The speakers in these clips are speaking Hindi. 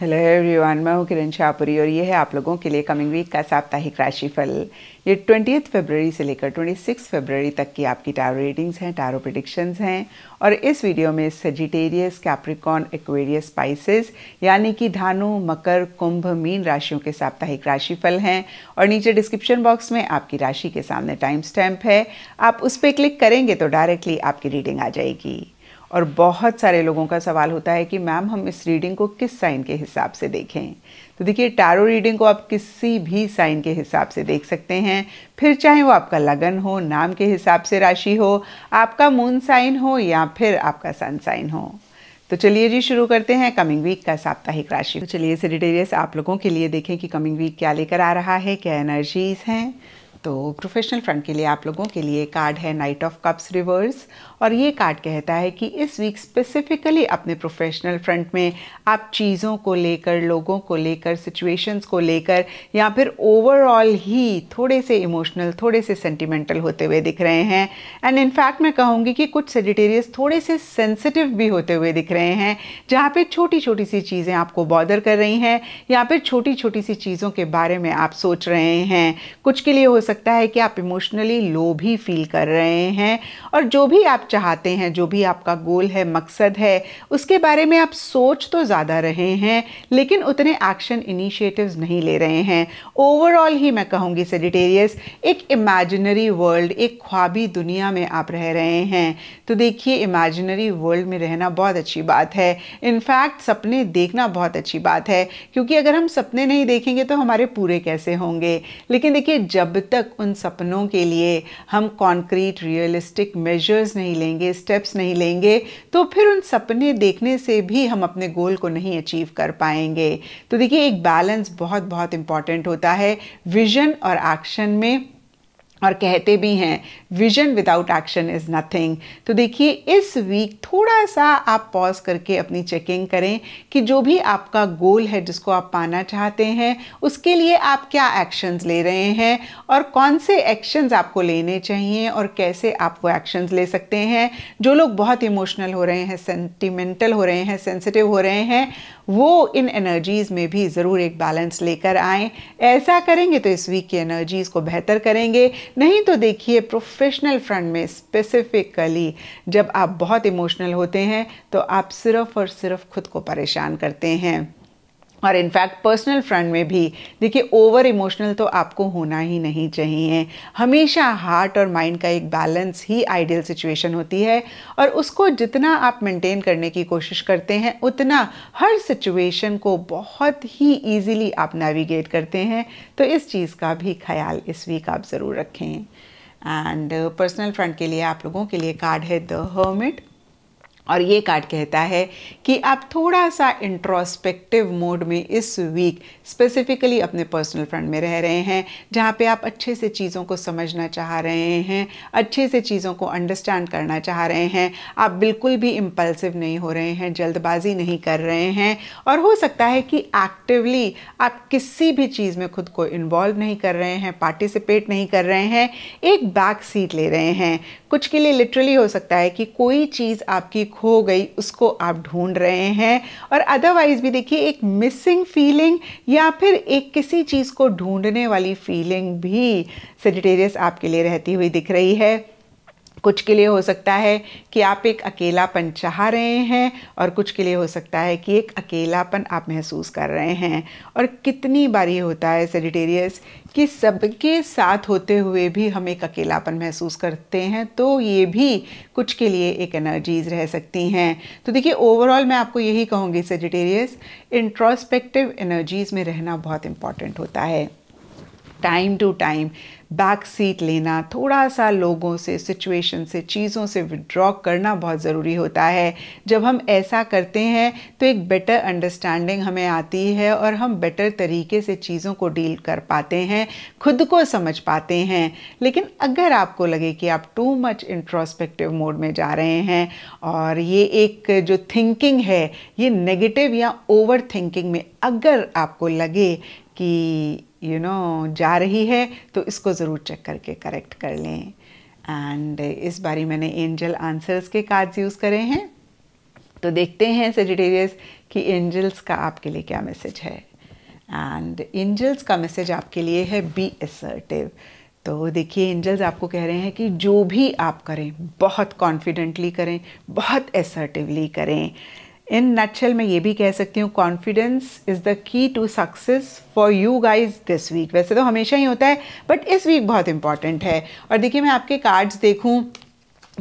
हेलो एवरीवन मैं हूँ किरण शाहपुरी और ये है आप लोगों के लिए कमिंग वीक का साप्ताहिक राशिफल ये ट्वेंटी फरवरी से लेकर ट्वेंटी सिक्स फरवरी तक की आपकी टारो रीडिंग्स हैं टारो प्रडिक्शन हैं और इस वीडियो में सजिटेरियस कैप्रिकॉन एक्वेरियस स्पाइसेस यानी कि धानु मकर कुंभ मीन राशियों के साप्ताहिक राशिफल हैं और नीचे डिस्क्रिप्शन बॉक्स में आपकी राशि के सामने टाइम स्टैम्प है आप उस पर क्लिक करेंगे तो डायरेक्टली आपकी रीडिंग आ जाएगी और बहुत सारे लोगों का सवाल होता है कि मैम हम इस रीडिंग को किस साइन के हिसाब से देखें तो देखिए टैरो रीडिंग को आप किसी भी साइन के हिसाब से देख सकते हैं फिर चाहे वो आपका लगन हो नाम के हिसाब से राशि हो आपका मून साइन हो या फिर आपका सन साइन हो तो चलिए जी शुरू करते हैं कमिंग वीक का साप्ताहिक राशि तो चलिए सेडिटेरियस आप लोगों के लिए देखें कि कमिंग वीक क्या लेकर आ रहा है क्या एनर्जीज हैं तो प्रोफेशनल फ्रंट के लिए आप लोगों के लिए कार्ड है नाइट ऑफ कप्स रिवर्स और ये कार्ड कहता है कि इस वीक स्पेसिफिकली अपने प्रोफेशनल फ्रंट में आप चीज़ों को लेकर लोगों को लेकर सिचुएशंस को लेकर या फिर ओवरऑल ही थोड़े से इमोशनल थोड़े से सेंटिमेंटल होते हुए दिख रहे हैं एंड इनफैक्ट मैं कहूँगी कि कुछ सेजिटेरियस थोड़े से सेंसिटिव भी होते हुए दिख रहे हैं जहाँ पर छोटी छोटी सी चीज़ें आपको बॉदर कर रही हैं या फिर छोटी छोटी सी चीज़ों के बारे में आप सोच रहे हैं कुछ के लिए हो सकता है कि आप इमोशनली लो भी फील कर रहे हैं और जो भी आप चाहते हैं जो भी आपका गोल है मकसद है उसके बारे में आप सोच तो ज़्यादा रहे हैं लेकिन उतने एक्शन इनिशिएटिव्स नहीं ले रहे हैं ओवरऑल ही मैं कहूँगी सेडिटेरियस एक इमेजिनरी वर्ल्ड एक ख्वाबी दुनिया में आप रह रहे हैं तो देखिए इमेजिनरी वर्ल्ड में रहना बहुत अच्छी बात है इनफैक्ट सपने देखना बहुत अच्छी बात है क्योंकि अगर हम सपने नहीं देखेंगे तो हमारे पूरे कैसे होंगे लेकिन देखिए जब तक तक उन सपनों के लिए हम कॉन्क्रीट रियलिस्टिक मेजर्स नहीं लेंगे स्टेप्स नहीं लेंगे तो फिर उन सपने देखने से भी हम अपने गोल को नहीं अचीव कर पाएंगे तो देखिए एक बैलेंस बहुत बहुत इम्पॉर्टेंट होता है विजन और एक्शन में और कहते भी हैं vision without action is nothing तो देखिए इस वीक थोड़ा सा आप पॉज करके अपनी चेकिंग करें कि जो भी आपका गोल है जिसको आप पाना चाहते हैं उसके लिए आप क्या एक्शंस ले रहे हैं और कौन से एक्शंस आपको लेने चाहिए और कैसे आप वो एक्शंस ले सकते हैं जो लोग बहुत इमोशनल हो रहे हैं सेंटिमेंटल हो रहे हैं सेंसिटिव हो रहे हैं वो इन एनर्जीज़ में भी ज़रूर एक बैलेंस लेकर आएँ ऐसा करेंगे तो इस वीक की एनर्जीज़ को बेहतर करेंगे नहीं तो देखिए प्रोफेशनल फ्रंट में स्पेसिफिकली जब आप बहुत इमोशनल होते हैं तो आप सिर्फ और सिर्फ खुद को परेशान करते हैं और इनफैक्ट पर्सनल फ्रंट में भी देखिए ओवर इमोशनल तो आपको होना ही नहीं चाहिए हमेशा हार्ट और माइंड का एक बैलेंस ही आइडियल सिचुएशन होती है और उसको जितना आप मेंटेन करने की कोशिश करते हैं उतना हर सिचुएशन को बहुत ही इजीली आप नेविगेट करते हैं तो इस चीज़ का भी ख्याल इस वीक आप ज़रूर रखें एंड पर्सनल फ्रंट के लिए आप लोगों के लिए कार्ड है द हर्मिट और ये कार्ड कहता है कि आप थोड़ा सा इंट्रोस्पेक्टिव मोड में इस वीक स्पेसिफिकली अपने पर्सनल फ्रंट में रह रहे हैं जहाँ पे आप अच्छे से चीज़ों को समझना चाह रहे हैं अच्छे से चीज़ों को अंडरस्टैंड करना चाह रहे हैं आप बिल्कुल भी इम्पल्सिव नहीं हो रहे हैं जल्दबाजी नहीं कर रहे हैं और हो सकता है कि एक्टिवली आप किसी भी चीज़ में खुद को इन्वॉल्व नहीं कर रहे हैं पार्टिसिपेट नहीं कर रहे हैं एक बैक सीट ले रहे हैं कुछ के लिए लिटरली हो सकता है कि कोई चीज़ आपकी खो गई उसको आप ढूंढ रहे हैं और अदरवाइज़ भी देखिए एक मिसिंग फीलिंग या फिर एक किसी चीज़ को ढूंढने वाली फीलिंग भी सेजिटेरियस आपके लिए रहती हुई दिख रही है कुछ के लिए हो सकता है कि आप एक अकेलापन चाह रहे हैं और कुछ के लिए हो सकता है कि एक अकेलापन आप महसूस कर रहे हैं और कितनी बार ये होता है सेजिटेरियस कि सबके साथ होते हुए भी हम एक अकेलापन महसूस करते हैं तो ये भी कुछ के लिए एक एनर्जीज रह सकती हैं तो देखिए ओवरऑल मैं आपको यही कहूँगी सेजिटेरियस इंट्रोस्पेक्टिव एनर्जीज़ में रहना बहुत इम्पॉर्टेंट होता है time to time back seat लेना थोड़ा सा लोगों से सिचुएशन से चीज़ों से विड्रॉ करना बहुत ज़रूरी होता है जब हम ऐसा करते हैं तो एक बेटर अंडरस्टैंडिंग हमें आती है और हम बेटर तरीके से चीज़ों को डील कर पाते हैं खुद को समझ पाते हैं लेकिन अगर आपको लगे कि आप टू मच इंट्रोस्पेक्टिव मोड में जा रहे हैं और ये एक जो थिंकिंग है ये नेगेटिव या ओवर थिंकिंग में अगर आपको लगे कि यू you नो know, जा रही है तो इसको ज़रूर चेक करके करेक्ट कर लें एंड इस बारी मैंने एंजल आंसर्स के कार्ड्स यूज़ करे हैं तो देखते हैं सेजिटेरियस कि एंजल्स का आपके लिए क्या मैसेज है एंड एंजल्स का मैसेज आपके लिए है बी एसर्टिव तो देखिए एंजल्स आपको कह रहे हैं कि जो भी आप करें बहुत कॉन्फिडेंटली करें बहुत एसर्टिवली करें इन नटशेल मैं ये भी कह सकती हूँ confidence is the key to success for you guys this week वैसे तो हमेशा ही होता है बट इस वीक बहुत इंपॉर्टेंट है और देखिए मैं आपके कार्ड्स देखूँ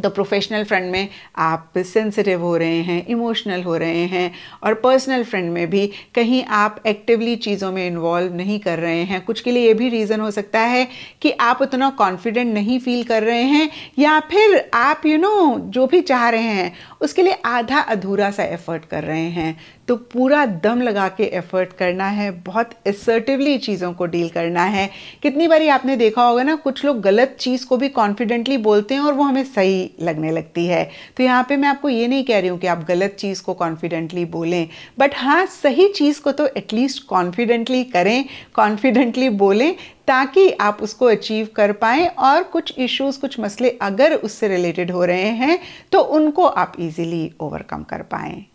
तो प्रोफेशनल फ्रेंड में आप सेंसिटिव हो रहे हैं इमोशनल हो रहे हैं और पर्सनल फ्रेंड में भी कहीं आप एक्टिवली चीज़ों में इन्वॉल्व नहीं कर रहे हैं कुछ के लिए ये भी रीज़न हो सकता है कि आप उतना कॉन्फिडेंट नहीं फील कर रहे हैं या फिर आप यू you नो know, जो भी चाह रहे हैं उसके लिए आधा अधूरा सा एफर्ट कर रहे हैं तो पूरा दम लगा के एफर्ट करना है बहुत एसर्टिवली चीज़ों को डील करना है कितनी बारी आपने देखा होगा ना कुछ लोग गलत चीज़ को भी कॉन्फिडेंटली बोलते हैं और वो हमें सही लगने लगती है तो यहाँ पे मैं आपको ये नहीं कह रही हूँ कि आप गलत चीज़ को कॉन्फिडेंटली बोलें बट हाँ सही चीज़ को तो एटलीस्ट कॉन्फिडेंटली करें कॉन्फिडेंटली बोलें ताकि आप उसको अचीव कर पाएँ और कुछ इश्यूज कुछ मसले अगर उससे रिलेटेड हो रहे हैं तो उनको आप इजीली ओवरकम कर पाएँ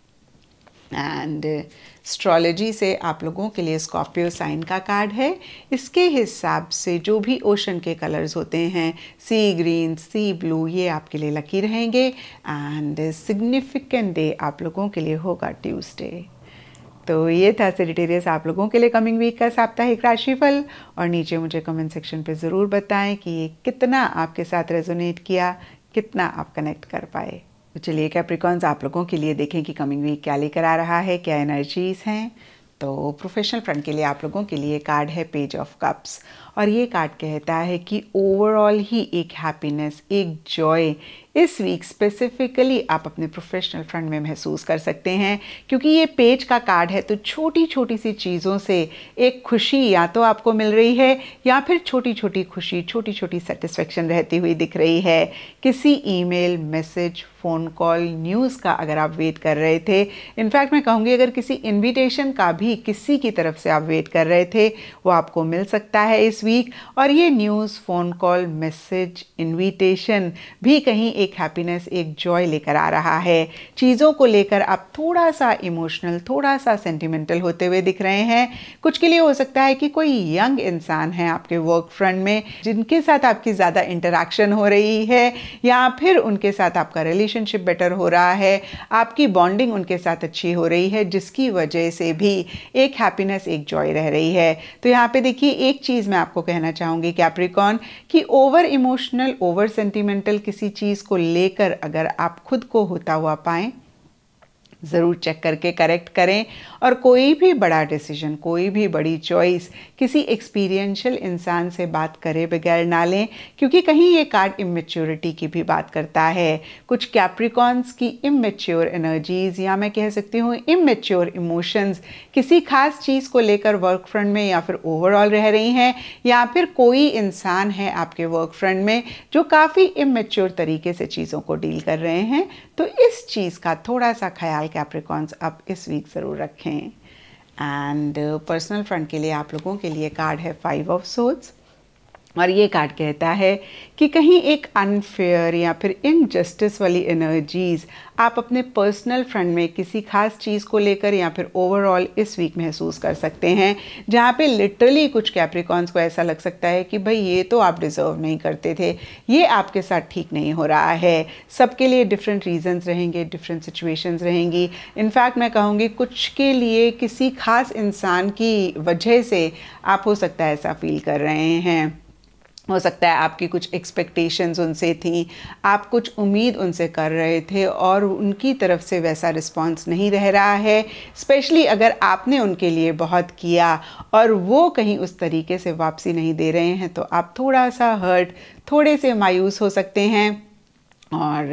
एंड एस्ट्रोलॉजी uh, से आप लोगों के लिए स्कॉर्पियो साइन का कार्ड है इसके हिसाब से जो भी ओशन के कलर्स होते हैं सी ग्रीन सी ब्लू ये आपके लिए लकी रहेंगे एंड सिग्निफिकेंट डे आप लोगों के लिए होगा ट्यूसडे तो ये था सेजिटेरियस आप लोगों के लिए कमिंग वीक का साप्ताहिक राशिफल और नीचे मुझे कमेंट सेक्शन पे ज़रूर बताएं कि ये कितना आपके साथ रेजोनेट किया कितना आप कनेक्ट कर पाए तो चलिए कैप्रिकॉन्स आप लोगों के लिए देखें कि कमिंग वीक क्या लेकर आ रहा है क्या एनर्जीज़ हैं तो प्रोफेशनल फ्रंट के लिए आप लोगों के लिए कार्ड है पेज ऑफ कप्स और ये कार्ड कहता है कि ओवरऑल ही एक हैप्पीनेस एक जॉय इस वीक स्पेसिफिकली आप अपने प्रोफेशनल फ्रंट में महसूस कर सकते हैं क्योंकि ये पेज का कार्ड है तो छोटी छोटी सी चीज़ों से एक खुशी या तो आपको मिल रही है या फिर छोटी छोटी खुशी छोटी छोटी सेटिस्फेक्शन रहती हुई दिख रही है किसी email message phone call news का अगर आप वेट कर रहे थे इनफैक्ट मैं कहूँगी अगर किसी इनविटेशन का भी किसी की तरफ से आप वेट कर रहे थे वो आपको मिल सकता है इस वीक और ये news phone call message invitation भी कहीं एक हैप्पीनेस एक जॉय लेकर आ रहा है चीज़ों को लेकर आप थोड़ा सा इमोशनल थोड़ा सा सेंटिमेंटल होते हुए दिख रहे हैं कुछ के लिए हो सकता है कि कोई यंग इंसान है आपके वर्क फ्रंट में जिनके साथ आपकी ज़्यादा इंटरेक्शन हो रही है या फिर उनके साथ आपका रिलेशनशिप बेटर हो रहा है आपकी बॉन्डिंग उनके साथ अच्छी हो रही है जिसकी वजह से भी एक हैप्पीनेस एक जॉय रह रही है तो यहाँ पे देखिए एक चीज़ मैं आपको कहना चाहूँगी कैप्रिकॉन कि ओवर इमोशनल ओवर सेंटिमेंटल किसी चीज़ को को लेकर अगर आप खुद को होता हुआ पाएं ज़रूर चेक करके करेक्ट करें और कोई भी बड़ा डिसीजन कोई भी बड़ी चॉइस किसी एक्सपीरियंशियल इंसान से बात करे बगैर ना लें क्योंकि कहीं ये कार्ड इमेच्योरिटी की भी बात करता है कुछ कैप्रिकॉन्स की इमेच्योर एनर्जीज या मैं कह सकती हूँ इमेच्योर इमोशंस किसी खास चीज़ को लेकर वर्क फ्रंट में या फिर ओवरऑल रह रही हैं या फिर कोई इंसान है आपके वर्क फ्रंट में जो काफ़ी इमेच्योर तरीके से चीज़ों को डील कर रहे हैं तो इस चीज़ का थोड़ा सा ख्याल कैप्रिकॉन्स आप इस वीक ज़रूर रखें एंड पर्सनल फ्रंट के लिए आप लोगों के लिए कार्ड है फाइव ऑफ सोट्स और ये कार्ड कहता है कि कहीं एक अनफेयर या फिर इनजस्टिस वाली एनर्जीज़ आप अपने पर्सनल फ्रंट में किसी खास चीज़ को लेकर या फिर ओवरऑल इस वीक महसूस कर सकते हैं जहाँ पे लिटरली कुछ कैप्रिकॉन्स को ऐसा लग सकता है कि भाई ये तो आप डिज़र्व नहीं करते थे ये आपके साथ ठीक नहीं हो रहा है सबके लिए डिफरेंट रीज़न्स रहेंगे डिफरेंट सिचुएशंस रहेंगी इनफैक्ट मैं कहूँगी कुछ के लिए किसी खास इंसान की वजह से आप हो सकता है ऐसा फील कर रहे हैं हो सकता है आपकी कुछ एक्सपेक्टेशंस उनसे थी आप कुछ उम्मीद उनसे कर रहे थे और उनकी तरफ से वैसा रिस्पांस नहीं रह रहा है स्पेशली अगर आपने उनके लिए बहुत किया और वो कहीं उस तरीके से वापसी नहीं दे रहे हैं तो आप थोड़ा सा हर्ट थोड़े से मायूस हो सकते हैं और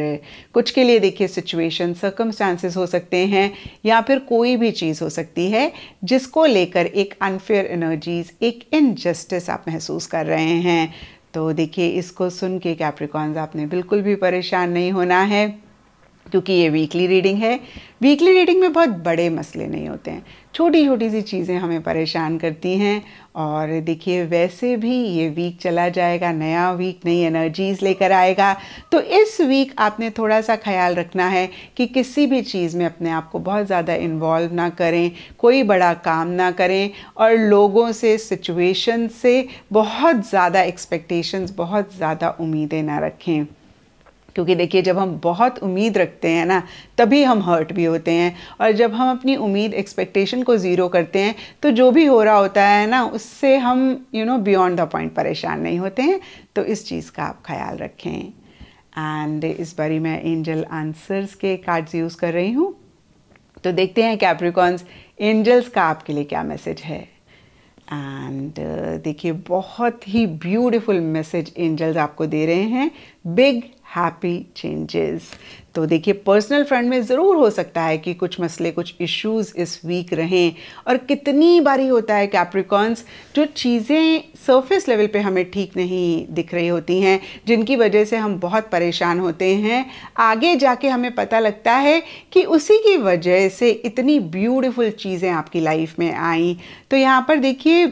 कुछ के लिए देखिए सिचुएशन सर्कमस्टांसेस हो सकते हैं या फिर कोई भी चीज़ हो सकती है जिसको लेकर एक अनफेयर एनर्जीज एक इनजस्टिस आप महसूस कर रहे हैं तो देखिए इसको सुन के कैप्रिकॉन्स आपने बिल्कुल भी परेशान नहीं होना है क्योंकि ये वीकली रीडिंग है वीकली रीडिंग में बहुत बड़े मसले नहीं होते हैं छोटी छोटी सी चीज़ें हमें परेशान करती हैं और देखिए वैसे भी ये वीक चला जाएगा नया वीक नई एनर्जीज़ लेकर आएगा तो इस वीक आपने थोड़ा सा ख्याल रखना है कि किसी भी चीज़ में अपने आप को बहुत ज़्यादा इन्वॉल्व ना करें कोई बड़ा काम ना करें और लोगों से सिचुएशन से बहुत ज़्यादा एक्सपेक्टेशंस बहुत ज़्यादा उम्मीदें ना रखें क्योंकि देखिए जब हम बहुत उम्मीद रखते हैं ना तभी हम हर्ट भी होते हैं और जब हम अपनी उम्मीद एक्सपेक्टेशन को ज़ीरो करते हैं तो जो भी हो रहा होता है ना उससे हम you know beyond the point परेशान नहीं होते हैं तो इस चीज़ का आप ख्याल रखें एंड इस बारी मैं एंजल आंसर्स के कार्ड्स यूज़ कर रही हूँ तो देखते हैं कैप्रिकॉन्स एंजल्स का आपके लिए क्या मैसेज है एंड uh, देखिए बहुत ही ब्यूटिफुल मैसेज एंजल्स आपको दे रहे हैं बिग हैप्पी चेंजेस तो देखिए पर्सनल फ्रंट में ज़रूर हो सकता है कि कुछ मसले कुछ इश्यूज इस वीक रहें और कितनी बारी होता है कैप्रिकॉन्स जो चीज़ें सरफेस लेवल पे हमें ठीक नहीं दिख रही होती हैं जिनकी वजह से हम बहुत परेशान होते हैं आगे जाके हमें पता लगता है कि उसी की वजह से इतनी ब्यूटिफुल चीज़ें आपकी लाइफ में आई तो यहाँ पर देखिए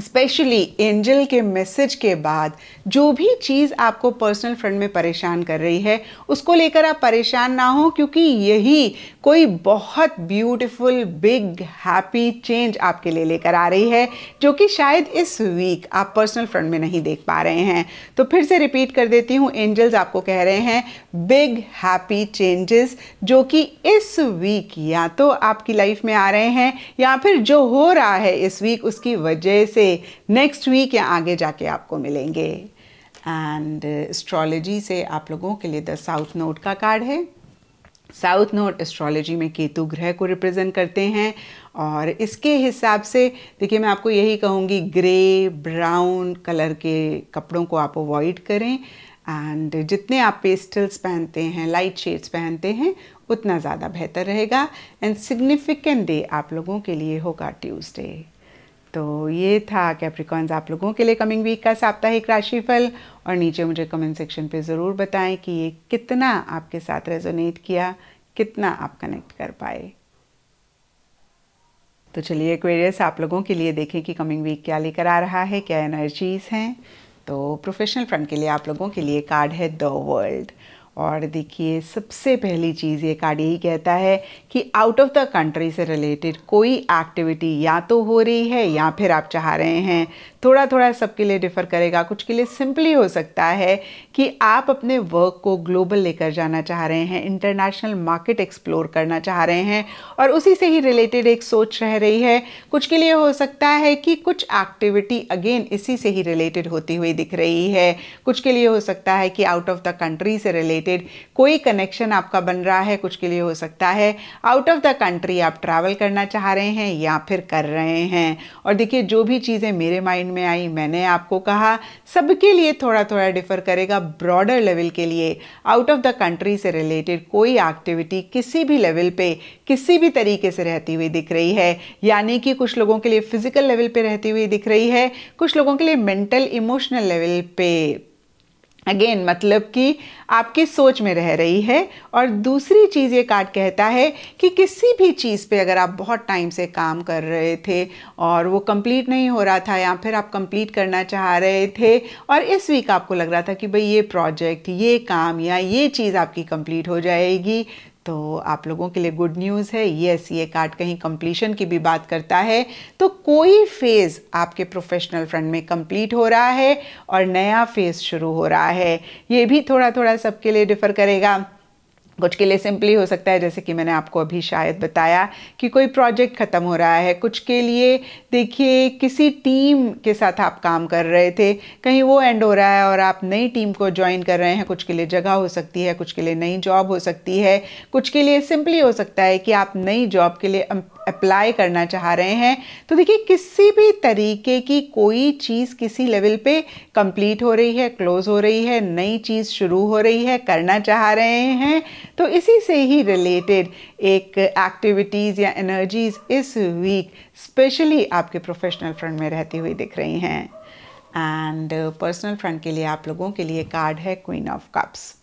स्पेशली एंजल के मैसेज के बाद जो भी चीज़ आपको पर्सनल फ्रेंड में परेशान कर रही है उसको लेकर आप परेशान ना हो क्योंकि यही कोई बहुत ब्यूटीफुल बिग हैप्पी चेंज आपके लिए लेकर आ रही है जो कि शायद इस वीक आप पर्सनल फ्रंट में नहीं देख पा रहे हैं तो फिर से रिपीट कर देती हूँ एंजल्स आपको कह रहे हैं बिग हैप्पी चेंजेस जो कि इस वीक या तो आपकी लाइफ में आ रहे हैं या फिर जो हो रहा है इस वीक उसकी वजह से नेक्स्ट वीक या आगे जाके आपको मिलेंगे एंड एस्ट्रोलॉजी से आप लोगों के लिए द साउथ नोट का कार्ड है साउथ नोड एस्ट्रोलॉजी में केतु ग्रह को रिप्रेजेंट करते हैं और इसके हिसाब से देखिए मैं आपको यही कहूँगी ग्रे ब्राउन कलर के कपड़ों को आप अवॉइड करें एंड जितने आप पेस्टल्स पहनते हैं लाइट शेड्स पहनते हैं उतना ज़्यादा बेहतर रहेगा एंड सिग्निफिकेंट डे आप लोगों के लिए होगा ट्यूसडे तो ये था कैप्रिकॉन्स आप लोगों के लिए कमिंग वीक का साप्ताहिक राशिफल और नीचे मुझे कमेंट सेक्शन पे ज़रूर बताएं कि ये कितना आपके साथ रेजोनेट किया कितना आप कनेक्ट कर पाए तो चलिए एक्वेरियस आप लोगों के लिए देखें कि कमिंग वीक क्या लेकर आ रहा है क्या एनर्जीज़ हैं तो प्रोफेशनल फ्रंट के लिए आप लोगों के लिए कार्ड है द वर्ल्ड और देखिए सबसे पहली चीज़ ये कार्ड यही कहता है कि आउट ऑफ द कंट्री से रिलेटेड कोई एक्टिविटी या तो हो रही है या फिर आप चाह रहे हैं थोड़ा थोड़ा सबके लिए डिफ़र करेगा कुछ के लिए सिंपली हो सकता है कि आप अपने वर्क को ग्लोबल लेकर जाना चाह रहे हैं इंटरनेशनल मार्केट एक्सप्लोर करना चाह रहे हैं और उसी से ही रिलेटेड एक सोच रह रही है कुछ के लिए हो सकता है कि कुछ एक्टिविटी अगेन इसी से ही रिलेटेड होती हुई दिख रही है कुछ के लिए हो सकता है कि आउट ऑफ द कंट्री से रिलेटेड कोई कनेक्शन आपका बन रहा है कुछ के लिए हो सकता है आउट ऑफ द कंट्री आप ट्रैवल करना चाह रहे हैं या फिर कर रहे हैं और देखिए जो भी चीज़ें मेरे माइंड में आई मैंने आपको कहा सबके लिए थोड़ा थोड़ा डिफर करेगा ब्रॉडर लेवल के लिए आउट ऑफ द कंट्री से रिलेटेड कोई एक्टिविटी किसी भी लेवल पे किसी भी तरीके से रहती हुई दिख रही है यानी कि कुछ लोगों के लिए फिजिकल लेवल पे रहती हुई दिख रही है कुछ लोगों के लिए मेंटल इमोशनल लेवल पे अगेन मतलब कि आपकी सोच में रह रही है और दूसरी चीज़ ये कार्ड कहता है कि किसी भी चीज़ पे अगर आप बहुत टाइम से काम कर रहे थे और वो कंप्लीट नहीं हो रहा था या फिर आप कंप्लीट करना चाह रहे थे और इस वीक आपको लग रहा था कि भाई ये प्रोजेक्ट ये काम या ये चीज़ आपकी कंप्लीट हो जाएगी तो आप लोगों के लिए गुड न्यूज़ है यस ये कार्ड कहीं कंप्लीशन की भी बात करता है तो कोई फेज़ आपके प्रोफेशनल फ्रंट में कंप्लीट हो रहा है और नया फेज़ शुरू हो रहा है ये भी थोड़ा थोड़ा सबके लिए डिफ़र करेगा कुछ के लिए सिंपली हो सकता है जैसे कि मैंने आपको अभी शायद बताया कि कोई प्रोजेक्ट ख़त्म हो रहा है कुछ के लिए देखिए किसी टीम के साथ आप काम कर रहे थे कहीं वो एंड हो रहा है और आप नई टीम को ज्वाइन कर रहे हैं कुछ के लिए जगह हो सकती है कुछ के लिए नई जॉब हो सकती है कुछ के लिए सिंपली हो सकता है कि आप नई जॉब के लिए अप्लाई करना चाह रहे हैं तो देखिए किसी भी तरीके की कोई चीज़ किसी लेवल पे कंप्लीट हो रही है क्लोज हो रही है नई चीज़ शुरू हो रही है करना चाह रहे हैं तो इसी से ही रिलेटेड एक एक्टिविटीज़ या एनर्जीज़ इस वीक स्पेशली आपके प्रोफेशनल फ्रंट में रहती हुई दिख रही हैं एंड पर्सनल फ्रंट के लिए आप लोगों के लिए कार्ड है क्वीन ऑफ कप्स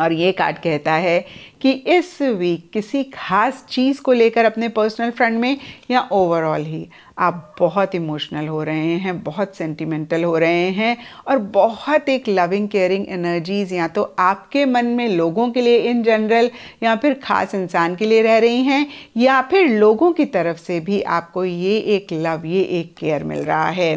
और ये कार्ड कहता है कि इस वीक किसी खास चीज़ को लेकर अपने पर्सनल फ्रंट में या ओवरऑल ही आप बहुत इमोशनल हो रहे हैं बहुत सेंटिमेंटल हो रहे हैं और बहुत एक लविंग केयरिंग एनर्जीज़ या तो आपके मन में लोगों के लिए इन जनरल या फिर ख़ास इंसान के लिए रह रही हैं या फिर लोगों की तरफ से भी आपको ये एक लव ये एक केयर मिल रहा है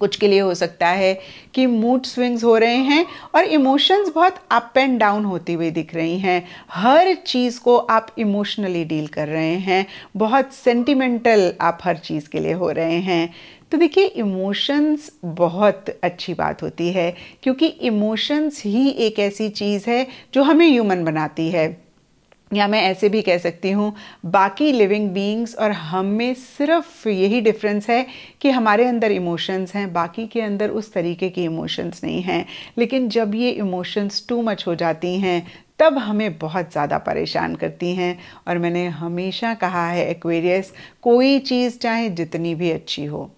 कुछ के लिए हो सकता है कि मूड स्विंग्स हो रहे हैं और इमोशंस बहुत अप एंड डाउन होती हुई दिख रही हैं हर चीज़ को आप इमोशनली डील कर रहे हैं बहुत सेंटिमेंटल आप हर चीज़ के लिए हो रहे हैं तो देखिए इमोशंस बहुत अच्छी बात होती है क्योंकि इमोशंस ही एक ऐसी चीज़ है जो हमें ह्यूमन बनाती है या मैं ऐसे भी कह सकती हूँ बाकी लिविंग बींग्स और हम में सिर्फ यही डिफरेंस है कि हमारे अंदर इमोशंस हैं बाकी के अंदर उस तरीके की इमोशंस नहीं हैं लेकिन जब ये इमोशंस टू मच हो जाती हैं तब हमें बहुत ज़्यादा परेशान करती हैं और मैंने हमेशा कहा है एक्वेरियस कोई चीज़ चाहे जितनी भी अच्छी हो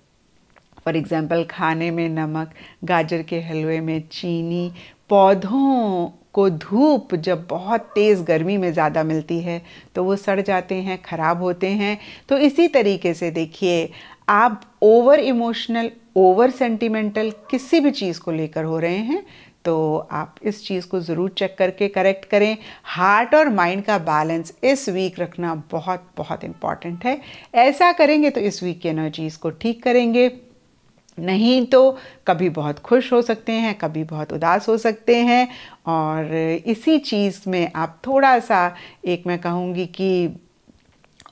फॉर एग्ज़ाम्पल खाने में नमक गाजर के हलवे में चीनी पौधों को धूप जब बहुत तेज़ गर्मी में ज़्यादा मिलती है तो वो सड़ जाते हैं ख़राब होते हैं तो इसी तरीके से देखिए आप ओवर इमोशनल ओवर सेंटिमेंटल किसी भी चीज़ को लेकर हो रहे हैं तो आप इस चीज़ को ज़रूर चेक करके करेक्ट करें हार्ट और माइंड का बैलेंस इस वीक रखना बहुत बहुत इम्पॉर्टेंट है ऐसा करेंगे तो इस वीक की एनर्जीज़ को ठीक करेंगे नहीं तो कभी बहुत खुश हो सकते हैं कभी बहुत उदास हो सकते हैं और इसी चीज़ में आप थोड़ा सा एक मैं कहूँगी कि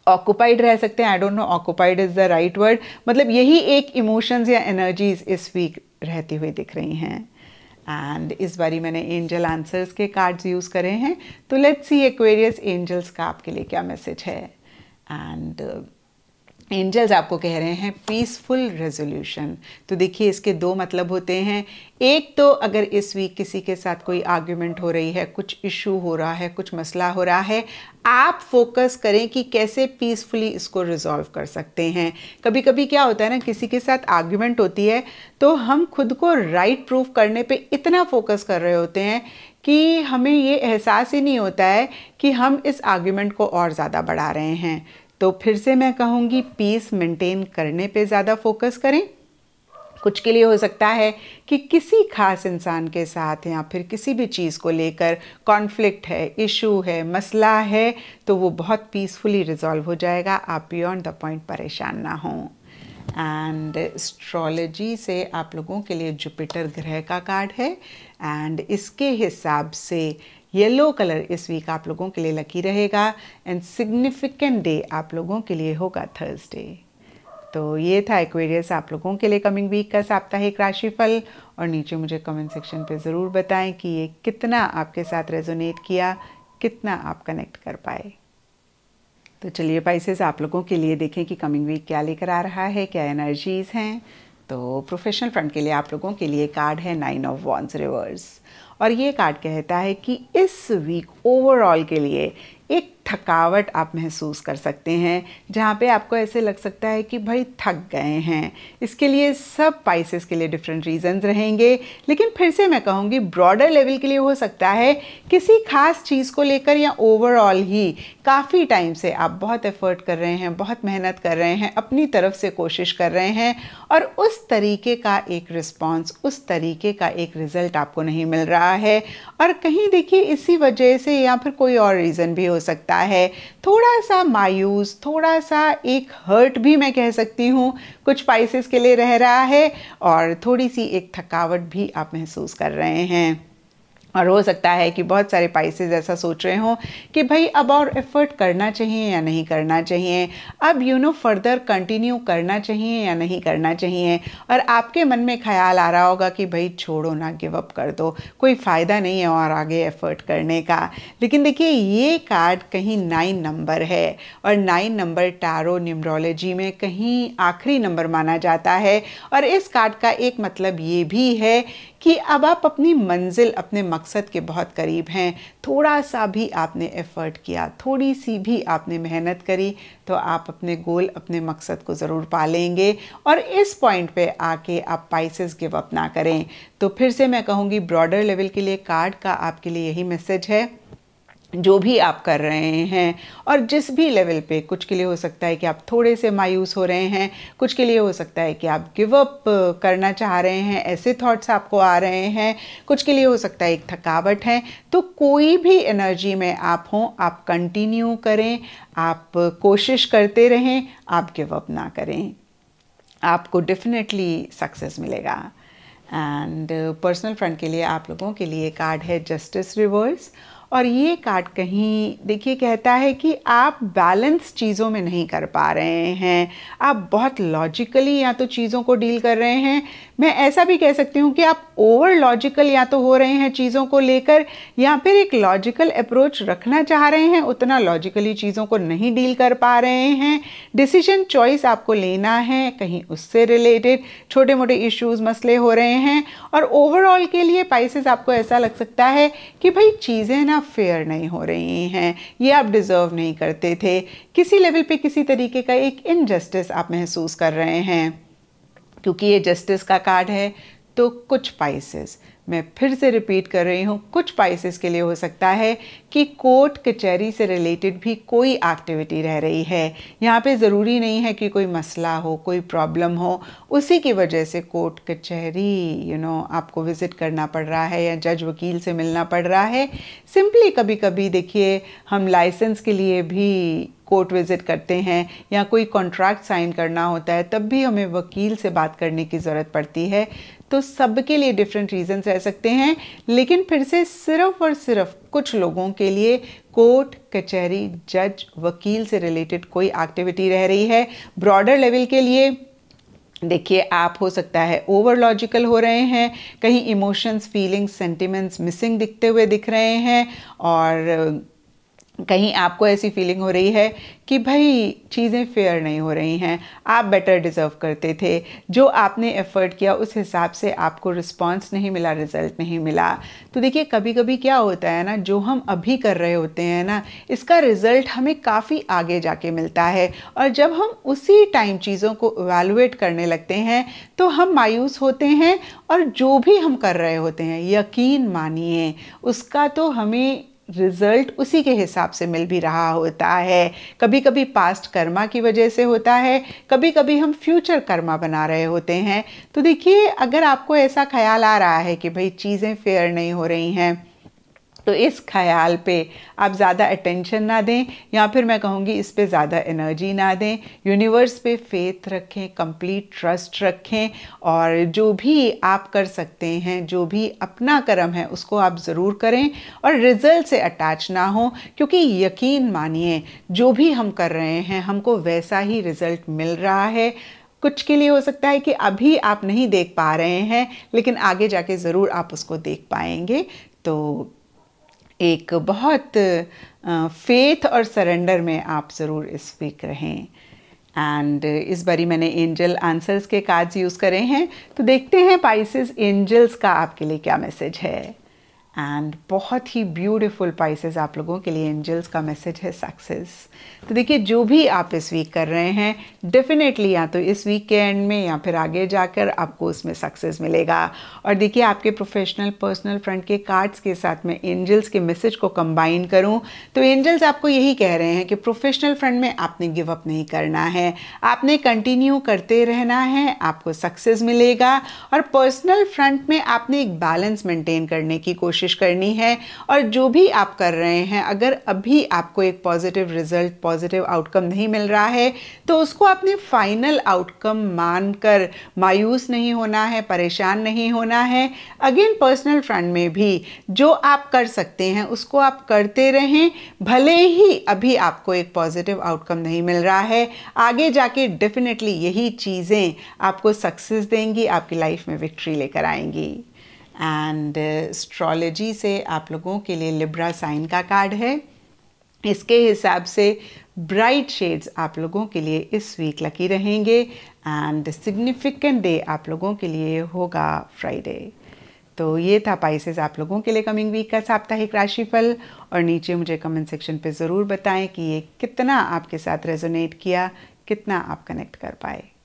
ऑक्यूपाइड रह सकते हैं I don't know occupied is the right word मतलब यही एक इमोशंस या एनर्जीज इस वीक रहती हुई दिख रही हैं एंड इस बारी मैंने एंजल आंसर्स के कार्ड्स यूज़ करे हैं तो लेट्स सी एक्वेरियस एंजल्स का आपके लिए क्या मैसेज है एंड एंजल्स आपको कह रहे हैं पीसफुल रेजोल्यूशन तो देखिए इसके दो मतलब होते हैं एक तो अगर इस वीक किसी के साथ कोई आर्ग्यूमेंट हो रही है कुछ इशू हो रहा है कुछ मसला हो रहा है आप फोकस करें कि कैसे पीसफुली इसको रिजॉल्व कर सकते हैं कभी कभी क्या होता है ना किसी के साथ आर्ग्यूमेंट होती है तो हम खुद को राइट right प्रूफ करने पे इतना फोकस कर रहे होते हैं कि हमें ये एहसास ही नहीं होता है कि हम इस आर्ग्यूमेंट को और ज़्यादा बढ़ा रहे हैं तो फिर से मैं कहूँगी पीस मेंटेन करने पे ज़्यादा फोकस करें कुछ के लिए हो सकता है कि किसी खास इंसान के साथ या फिर किसी भी चीज़ को लेकर कॉन्फ्लिक्ट है इशू है मसला है तो वो बहुत पीसफुली रिजॉल्व हो जाएगा आप बियॉन्ड द पॉइंट परेशान ना हों एंड एस्ट्रोलॉजी से आप लोगों के लिए जुपिटर ग्रह का कार्ड है एंड इसके हिसाब से येलो कलर इस वीक आप लोगों के लिए लकी रहेगा एंड सिग्निफिकेंट डे आप लोगों के लिए होगा थर्सडे तो ये था एक्वेरियस आप लोगों के लिए कमिंग वीक का साप्ताहिक राशिफल और नीचे मुझे कमेंट सेक्शन पे ज़रूर बताएं कि ये कितना आपके साथ रेजोनेट किया कितना आप कनेक्ट कर पाए तो चलिए पाइसेस आप लोगों के लिए देखें कि कमिंग वीक क्या लेकर आ रहा है क्या एनर्जीज़ हैं तो प्रोफेशनल फ्रंट के लिए आप लोगों के लिए कार्ड है नाइन ऑफ वॉन्स रिवर्स और ये कार्ड कहता है कि इस वीक ओवरऑल के लिए एक थकावट आप महसूस कर सकते हैं जहाँ पे आपको ऐसे लग सकता है कि भाई थक गए हैं इसके लिए सब पाइसेस के लिए डिफरेंट रीजंस रहेंगे लेकिन फिर से मैं कहूँगी ब्रॉडर लेवल के लिए हो सकता है किसी खास चीज़ को लेकर या ओवरऑल ही काफ़ी टाइम से आप बहुत एफर्ट कर रहे हैं बहुत मेहनत कर रहे हैं अपनी तरफ से कोशिश कर रहे हैं और उस तरीके का एक रिस्पॉन्स उस तरीके का एक रिज़ल्ट आपको नहीं मिल रहा है और कहीं देखिए इसी वजह से या फिर कोई और रीज़न भी हो सकता रहा है थोड़ा सा मायूस थोड़ा सा एक हर्ट भी मैं कह सकती हूँ कुछ पाइसिस के लिए रह रहा है और थोड़ी सी एक थकावट भी आप महसूस कर रहे हैं और हाँ, हो सकता है कि बहुत सारे पाइसेज ऐसा सोच रहे हों कि भाई अब और एफर्ट करना चाहिए या नहीं करना चाहिए अब यू नो फर्दर कंटिन्यू करना चाहिए या नहीं करना चाहिए और आपके मन में ख्याल आ रहा होगा कि भाई छोड़ो ना गिव अप कर दो कोई फ़ायदा नहीं है और आगे एफर्ट करने का लेकिन देखिए ये कार्ड कहीं नाइन नंबर है और नाइन नंबर टारो न्यूमरोलॉजी में कहीं आखिरी नंबर माना जाता है और इस कार्ड का एक मतलब ये भी है कि अब आप अपनी मंजिल अपने मकसद के बहुत करीब हैं थोड़ा सा भी आपने एफ़र्ट किया थोड़ी सी भी आपने मेहनत करी तो आप अपने गोल अपने मकसद को ज़रूर पा लेंगे और इस पॉइंट पे आके आप पाइसेस गिव अप ना करें तो फिर से मैं कहूँगी ब्रॉडर लेवल के लिए कार्ड का आपके लिए यही मैसेज है जो भी आप कर रहे हैं और जिस भी लेवल पे कुछ के लिए हो सकता है कि आप थोड़े से मायूस हो रहे हैं कुछ के लिए हो सकता है कि आप गिव अप करना चाह रहे हैं ऐसे थॉट्स आपको आ रहे हैं कुछ के लिए हो सकता है एक थकावट है तो कोई भी एनर्जी में आप हों आप कंटिन्यू करें आप कोशिश करते रहें आप गिव अप ना करें आपको डेफिनेटली सक्सेस मिलेगा एंड पर्सनल फ्रंट के लिए आप लोगों के लिए कार्ड है जस्टिस रिवर्स और ये कार्ड कहीं देखिए कहता है कि आप बैलेंस चीज़ों में नहीं कर पा रहे हैं आप बहुत लॉजिकली या तो चीज़ों को डील कर रहे हैं मैं ऐसा भी कह सकती हूँ कि आप ओवर लॉजिकल या तो हो रहे हैं चीज़ों को लेकर या फिर एक लॉजिकल अप्रोच रखना चाह रहे हैं उतना लॉजिकली चीज़ों को नहीं डील कर पा रहे हैं डिसीजन चॉइस आपको लेना है कहीं उससे रिलेटेड छोटे मोटे इश्यूज़ मसले हो रहे हैं और ओवरऑल के लिए पाइसेस आपको ऐसा लग सकता है कि भाई चीज़ें ना आप फेयर नहीं हो रही हैं ये आप डिज़र्व नहीं करते थे किसी लेवल पे किसी तरीके का एक इनजस्टिस आप महसूस कर रहे हैं क्योंकि ये जस्टिस का कार्ड है तो कुछ पाइसेस मैं फिर से रिपीट कर रही हूँ कुछ पाइसिस के लिए हो सकता है कि कोर्ट कचहरी से रिलेटेड भी कोई एक्टिविटी रह रही है यहाँ पे ज़रूरी नहीं है कि कोई मसला हो कोई प्रॉब्लम हो उसी की वजह से कोर्ट कचहरी यू नो आपको विज़िट करना पड़ रहा है या जज वकील से मिलना पड़ रहा है सिंपली कभी कभी देखिए हम लाइसेंस के लिए भी कोर्ट विज़िट करते हैं या कोई कॉन्ट्रैक्ट साइन करना होता है तब भी हमें वकील से बात करने की ज़रूरत पड़ती है तो सबके लिए डिफरेंट रीजंस रह सकते हैं लेकिन फिर से सिर्फ और सिर्फ कुछ लोगों के लिए कोर्ट कचहरी जज वकील से रिलेटेड कोई एक्टिविटी रह रही है ब्रॉडर लेवल के लिए देखिए आप हो सकता है ओवर लॉजिकल हो रहे हैं कहीं इमोशंस फीलिंग्स सेंटिमेंट्स मिसिंग दिखते हुए दिख रहे हैं और कहीं आपको ऐसी फीलिंग हो रही है कि भाई चीज़ें फेयर नहीं हो रही हैं आप बेटर डिज़र्व करते थे जो आपने एफ़र्ट किया उस हिसाब से आपको रिस्पांस नहीं मिला रिज़ल्ट नहीं मिला तो देखिए कभी कभी क्या होता है ना जो हम अभी कर रहे होते हैं ना इसका रिज़ल्ट हमें काफ़ी आगे जाके मिलता है और जब हम उसी टाइम चीज़ों को इवेलुएट करने लगते हैं तो हम मायूस होते हैं और जो भी हम कर रहे होते हैं यकीन मानिए उसका तो हमें रिजल्ट उसी के हिसाब से मिल भी रहा होता है कभी कभी पास्ट कर्मा की वजह से होता है कभी कभी हम फ्यूचर कर्मा बना रहे होते हैं तो देखिए अगर आपको ऐसा ख्याल आ रहा है कि भाई चीज़ें फेयर नहीं हो रही हैं तो इस ख्याल पे आप ज़्यादा अटेंशन ना दें या फिर मैं कहूँगी इस पे ज़्यादा एनर्जी ना दें यूनिवर्स पे फेथ रखें कंप्लीट ट्रस्ट रखें और जो भी आप कर सकते हैं जो भी अपना कर्म है उसको आप ज़रूर करें और रिजल्ट से अटैच ना हो क्योंकि यकीन मानिए जो भी हम कर रहे हैं हमको वैसा ही रिजल्ट मिल रहा है कुछ के लिए हो सकता है कि अभी आप नहीं देख पा रहे हैं लेकिन आगे जाके ज़रूर आप उसको देख पाएंगे तो एक बहुत फेथ और सरेंडर में आप ज़रूर इस वीक रहें एंड इस बारी मैंने एंजल आंसर्स के कार्ड्स यूज़ करे हैं तो देखते हैं पाइसिस एंजल्स का आपके लिए क्या मैसेज है एंड बहुत ही ब्यूटीफुल पाइसेस आप लोगों के लिए एंजल्स का मैसेज है सक्सेस तो देखिए जो भी आप इस वीक कर रहे हैं डेफिनेटली या तो इस वीक के एंड में या फिर आगे जाकर आपको उसमें सक्सेस मिलेगा और देखिए आपके प्रोफेशनल पर्सनल फ्रंट के कार्ड्स के साथ में एंजल्स के मैसेज को कंबाइन करूँ तो एंजल्स आपको यही कह रहे हैं कि प्रोफेशनल फ्रंट में आपने गिव अप नहीं करना है आपने कंटिन्यू करते रहना है आपको सक्सेस मिलेगा और पर्सनल फ्रंट में आपने एक बैलेंस मेंटेन करने की कोशिश कोशिश करनी है और जो भी आप कर रहे हैं अगर अभी आपको एक पॉजिटिव रिजल्ट पॉजिटिव आउटकम नहीं मिल रहा है तो उसको आपने फाइनल आउटकम मानकर मायूस नहीं होना है परेशान नहीं होना है अगेन पर्सनल फ्रंट में भी जो आप कर सकते हैं उसको आप करते रहें भले ही अभी आपको एक पॉजिटिव आउटकम नहीं मिल रहा है आगे जाके डेफिनेटली यही चीज़ें आपको सक्सेस देंगी आपकी लाइफ में विक्ट्री लेकर आएंगी एंड एस्ट्रोलॉजी uh, से आप लोगों के लिए लिब्रा साइन का कार्ड है इसके हिसाब से ब्राइट शेड्स आप लोगों के लिए इस वीक लकी रहेंगे एंड सिग्निफिकेंट डे आप लोगों के लिए होगा फ्राइडे तो ये था पाइसेस आप लोगों के लिए कमिंग वीक का साप्ताहिक राशिफल और नीचे मुझे कमेंट सेक्शन पे ज़रूर बताएं कि ये कितना आपके साथ रेजोनेट किया कितना आप कनेक्ट कर पाए